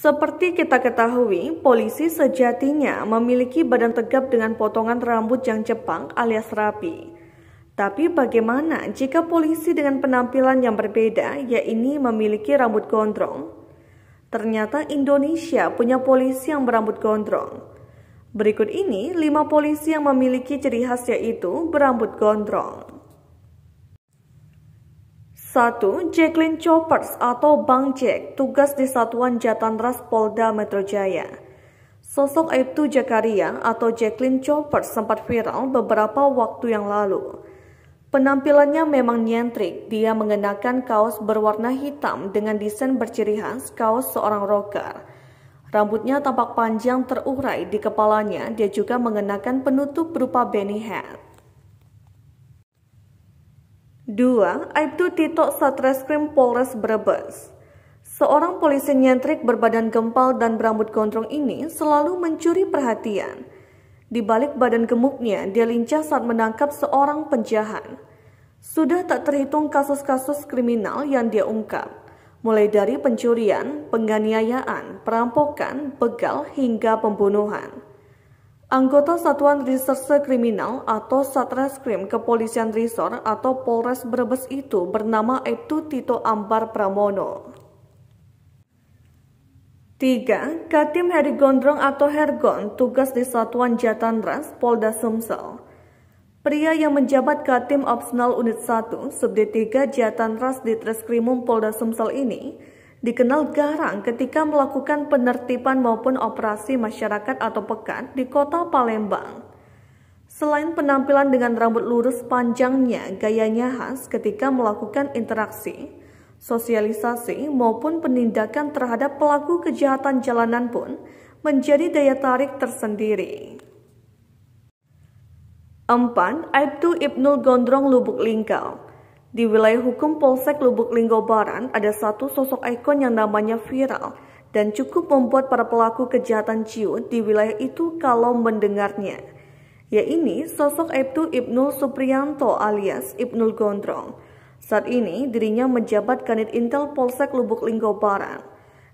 Seperti kita ketahui, polisi sejatinya memiliki badan tegap dengan potongan rambut yang Jepang alias rapi. Tapi bagaimana jika polisi dengan penampilan yang berbeda, yaitu memiliki rambut gondrong? Ternyata Indonesia punya polisi yang berambut gondrong. Berikut ini 5 polisi yang memiliki ciri khas yaitu berambut gondrong. 1. Jacqueline Choppers atau Bang Jack, tugas di Satuan Jatanras Polda Metro Jaya. Sosok Aibtu Jakaria atau Jacqueline Choppers sempat viral beberapa waktu yang lalu. Penampilannya memang nyentrik, dia mengenakan kaos berwarna hitam dengan desain berciri khas kaos seorang rocker. Rambutnya tampak panjang terurai di kepalanya, dia juga mengenakan penutup berupa benny hat. 2. Aibtu Tito Satreskrim Polres Brebes Seorang polisi nyentrik berbadan gempal dan berambut gondrong ini selalu mencuri perhatian. Di balik badan gemuknya, dia lincah saat menangkap seorang penjahat. Sudah tak terhitung kasus-kasus kriminal yang dia ungkap, mulai dari pencurian, penganiayaan, perampokan, begal, hingga pembunuhan. Anggota Satuan Reserse Kriminal atau Satreskrim Kepolisian Resor atau Polres Brebes itu bernama Aibtu Tito Ambar Pramono. 3. Katim Heri Gondrong atau Hergon tugas di Satuan Jatan Ras Polda Sumsel. Pria yang menjabat Katim Opsional Unit 1, Subdit 3 Ras di Treskrimum Polda Sumsel ini dikenal garang ketika melakukan penertiban maupun operasi masyarakat atau pekan di kota Palembang. Selain penampilan dengan rambut lurus panjangnya, gayanya khas ketika melakukan interaksi, sosialisasi maupun penindakan terhadap pelaku kejahatan jalanan pun menjadi daya tarik tersendiri. 4. Aibtu Ibnul Gondrong Lubuk Linggau di wilayah hukum Polsek Lubuk Linggo Barat ada satu sosok ikon yang namanya viral dan cukup membuat para pelaku kejahatan ciut di wilayah itu kalau mendengarnya. Ya ini sosok Ibtu Ibnul Suprianto alias Ibnu Gondrong. Saat ini dirinya menjabat Kanit Intel Polsek Lubuk Linggo Barat.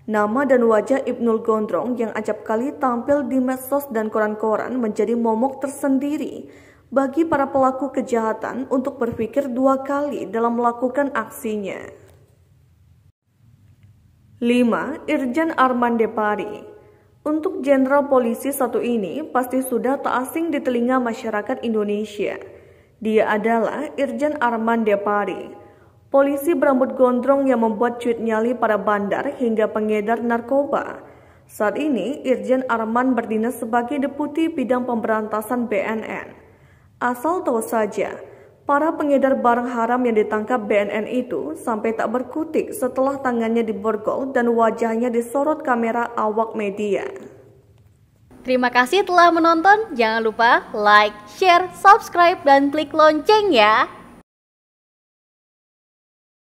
Nama dan wajah Ibnu Gondrong yang acap kali tampil di medsos dan koran-koran menjadi momok tersendiri bagi para pelaku kejahatan untuk berpikir dua kali dalam melakukan aksinya. 5. Irjen Arman Depari Untuk jenderal polisi satu ini pasti sudah tak asing di telinga masyarakat Indonesia. Dia adalah Irjen Arman Depari, polisi berambut gondrong yang membuat cuit nyali para bandar hingga pengedar narkoba. Saat ini, Irjen Arman berdinas sebagai Deputi Bidang Pemberantasan BNN. Asal tahu saja, para pengedar barang haram yang ditangkap BNN itu sampai tak berkutik setelah tangannya diborgol dan wajahnya disorot kamera awak media. Terima kasih telah menonton. Jangan lupa like, share, subscribe, dan klik lonceng ya.